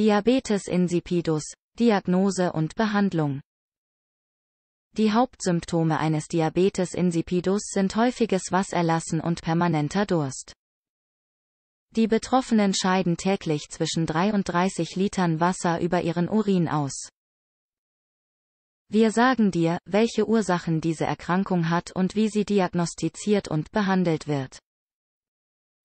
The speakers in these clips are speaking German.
Diabetes insipidus, Diagnose und Behandlung. Die Hauptsymptome eines Diabetes insipidus sind häufiges Wasserlassen und permanenter Durst. Die Betroffenen scheiden täglich zwischen 3 und 30 Litern Wasser über ihren Urin aus. Wir sagen dir, welche Ursachen diese Erkrankung hat und wie sie diagnostiziert und behandelt wird.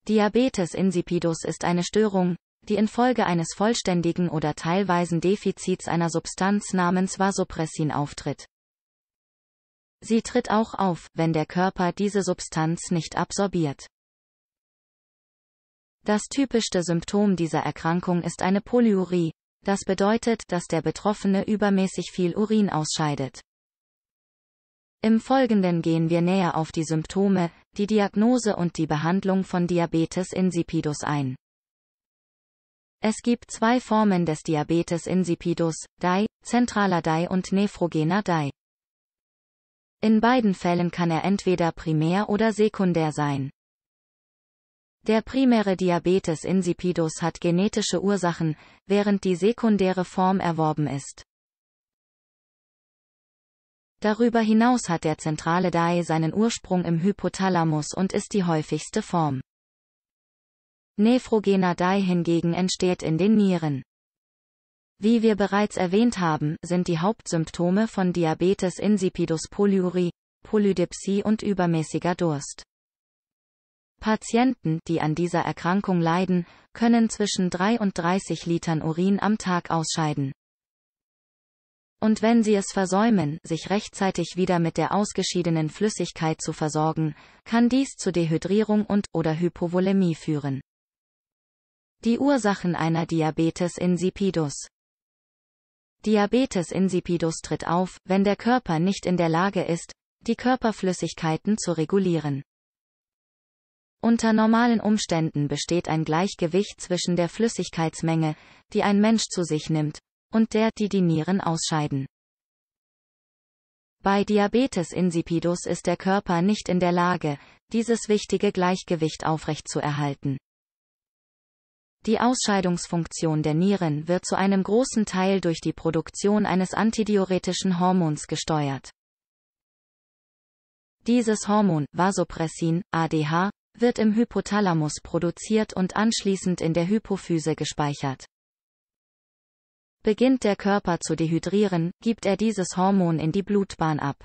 Diabetes insipidus ist eine Störung, die infolge eines vollständigen oder teilweisen Defizits einer Substanz namens Vasopressin auftritt. Sie tritt auch auf, wenn der Körper diese Substanz nicht absorbiert. Das typischste Symptom dieser Erkrankung ist eine Polyurie, das bedeutet, dass der Betroffene übermäßig viel Urin ausscheidet. Im Folgenden gehen wir näher auf die Symptome, die Diagnose und die Behandlung von Diabetes insipidus ein. Es gibt zwei Formen des Diabetes insipidus, DAI, zentraler DAI und nephrogener DAI. In beiden Fällen kann er entweder primär oder sekundär sein. Der primäre Diabetes insipidus hat genetische Ursachen, während die sekundäre Form erworben ist. Darüber hinaus hat der zentrale DAI seinen Ursprung im Hypothalamus und ist die häufigste Form. Nephrogener Dai hingegen entsteht in den Nieren. Wie wir bereits erwähnt haben, sind die Hauptsymptome von Diabetes insipidus polyurie, Polydipsie und übermäßiger Durst. Patienten, die an dieser Erkrankung leiden, können zwischen 3 und 30 Litern Urin am Tag ausscheiden. Und wenn sie es versäumen, sich rechtzeitig wieder mit der ausgeschiedenen Flüssigkeit zu versorgen, kann dies zu Dehydrierung und oder Hypovolemie führen. Die Ursachen einer Diabetes insipidus. Diabetes insipidus tritt auf, wenn der Körper nicht in der Lage ist, die Körperflüssigkeiten zu regulieren. Unter normalen Umständen besteht ein Gleichgewicht zwischen der Flüssigkeitsmenge, die ein Mensch zu sich nimmt, und der, die die Nieren ausscheiden. Bei Diabetes insipidus ist der Körper nicht in der Lage, dieses wichtige Gleichgewicht aufrechtzuerhalten. Die Ausscheidungsfunktion der Nieren wird zu einem großen Teil durch die Produktion eines antidiuretischen Hormons gesteuert. Dieses Hormon, Vasopressin, ADH, wird im Hypothalamus produziert und anschließend in der Hypophyse gespeichert. Beginnt der Körper zu dehydrieren, gibt er dieses Hormon in die Blutbahn ab.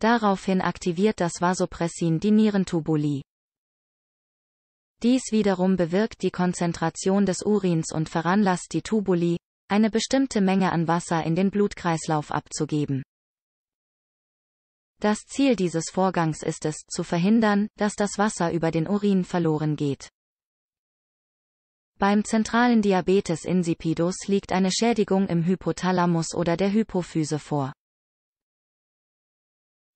Daraufhin aktiviert das Vasopressin die Nierentubuli. Dies wiederum bewirkt die Konzentration des Urins und veranlasst die Tubuli, eine bestimmte Menge an Wasser in den Blutkreislauf abzugeben. Das Ziel dieses Vorgangs ist es, zu verhindern, dass das Wasser über den Urin verloren geht. Beim zentralen Diabetes insipidus liegt eine Schädigung im Hypothalamus oder der Hypophyse vor.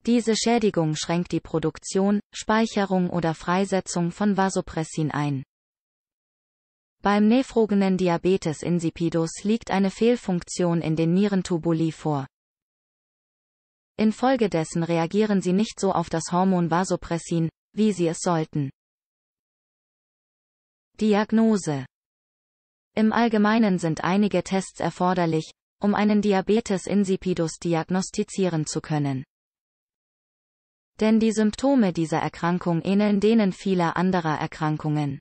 Diese Schädigung schränkt die Produktion, Speicherung oder Freisetzung von Vasopressin ein. Beim nephrogenen Diabetes insipidus liegt eine Fehlfunktion in den Nierentubuli vor. Infolgedessen reagieren sie nicht so auf das Hormon Vasopressin, wie sie es sollten. Diagnose Im Allgemeinen sind einige Tests erforderlich, um einen Diabetes insipidus diagnostizieren zu können. Denn die Symptome dieser Erkrankung ähneln denen vieler anderer Erkrankungen.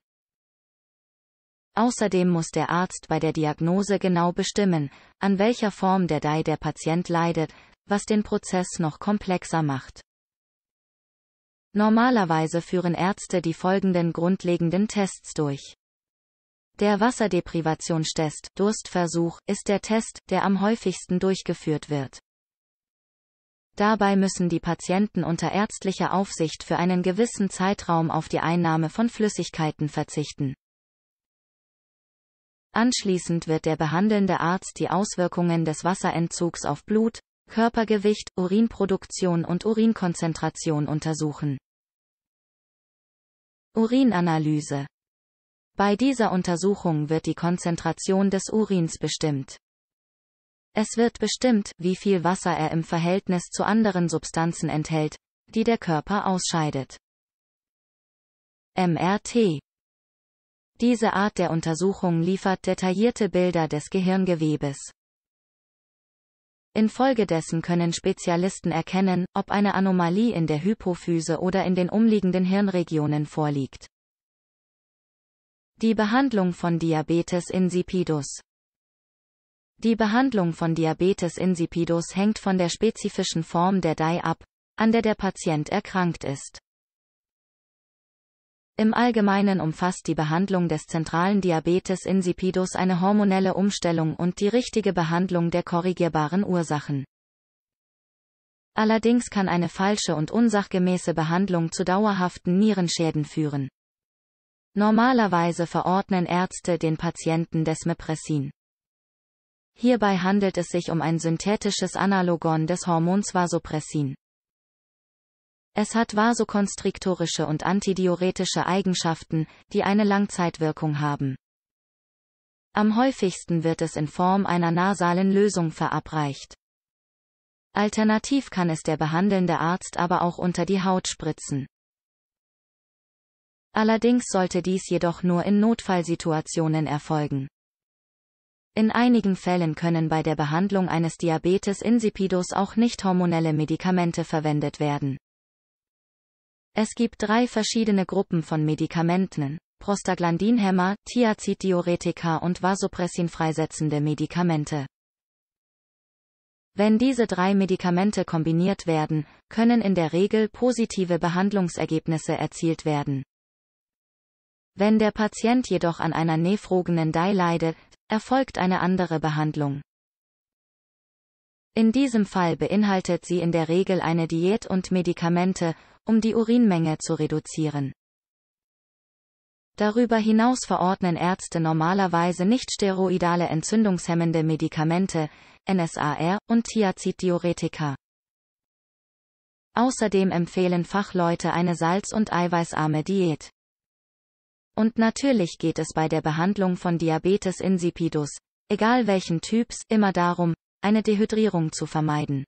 Außerdem muss der Arzt bei der Diagnose genau bestimmen, an welcher Form der DAI der Patient leidet, was den Prozess noch komplexer macht. Normalerweise führen Ärzte die folgenden grundlegenden Tests durch. Der Wasserdeprivationstest, Durstversuch, ist der Test, der am häufigsten durchgeführt wird. Dabei müssen die Patienten unter ärztlicher Aufsicht für einen gewissen Zeitraum auf die Einnahme von Flüssigkeiten verzichten. Anschließend wird der behandelnde Arzt die Auswirkungen des Wasserentzugs auf Blut, Körpergewicht, Urinproduktion und Urinkonzentration untersuchen. Urinanalyse. Bei dieser Untersuchung wird die Konzentration des Urins bestimmt. Es wird bestimmt, wie viel Wasser er im Verhältnis zu anderen Substanzen enthält, die der Körper ausscheidet. MRT Diese Art der Untersuchung liefert detaillierte Bilder des Gehirngewebes. Infolgedessen können Spezialisten erkennen, ob eine Anomalie in der Hypophyse oder in den umliegenden Hirnregionen vorliegt. Die Behandlung von Diabetes insipidus die Behandlung von Diabetes insipidus hängt von der spezifischen Form der DAI ab, an der der Patient erkrankt ist. Im Allgemeinen umfasst die Behandlung des zentralen Diabetes insipidus eine hormonelle Umstellung und die richtige Behandlung der korrigierbaren Ursachen. Allerdings kann eine falsche und unsachgemäße Behandlung zu dauerhaften Nierenschäden führen. Normalerweise verordnen Ärzte den Patienten Desmepressin. Hierbei handelt es sich um ein synthetisches Analogon des Hormons Vasopressin. Es hat vasokonstriktorische und antidiuretische Eigenschaften, die eine Langzeitwirkung haben. Am häufigsten wird es in Form einer nasalen Lösung verabreicht. Alternativ kann es der behandelnde Arzt aber auch unter die Haut spritzen. Allerdings sollte dies jedoch nur in Notfallsituationen erfolgen. In einigen Fällen können bei der Behandlung eines Diabetes insipidus auch nicht hormonelle Medikamente verwendet werden. Es gibt drei verschiedene Gruppen von Medikamenten. Prostaglandinhemmer, Thiaziddiuretika und Vasopressin freisetzende Medikamente. Wenn diese drei Medikamente kombiniert werden, können in der Regel positive Behandlungsergebnisse erzielt werden. Wenn der Patient jedoch an einer nephrogenen Dei leidet, erfolgt eine andere Behandlung. In diesem Fall beinhaltet sie in der Regel eine Diät und Medikamente, um die Urinmenge zu reduzieren. Darüber hinaus verordnen Ärzte normalerweise nicht steroidale entzündungshemmende Medikamente, NSAR und Thiaziddiuretika. Außerdem empfehlen Fachleute eine salz- und eiweißarme Diät. Und natürlich geht es bei der Behandlung von Diabetes insipidus, egal welchen Typs, immer darum, eine Dehydrierung zu vermeiden.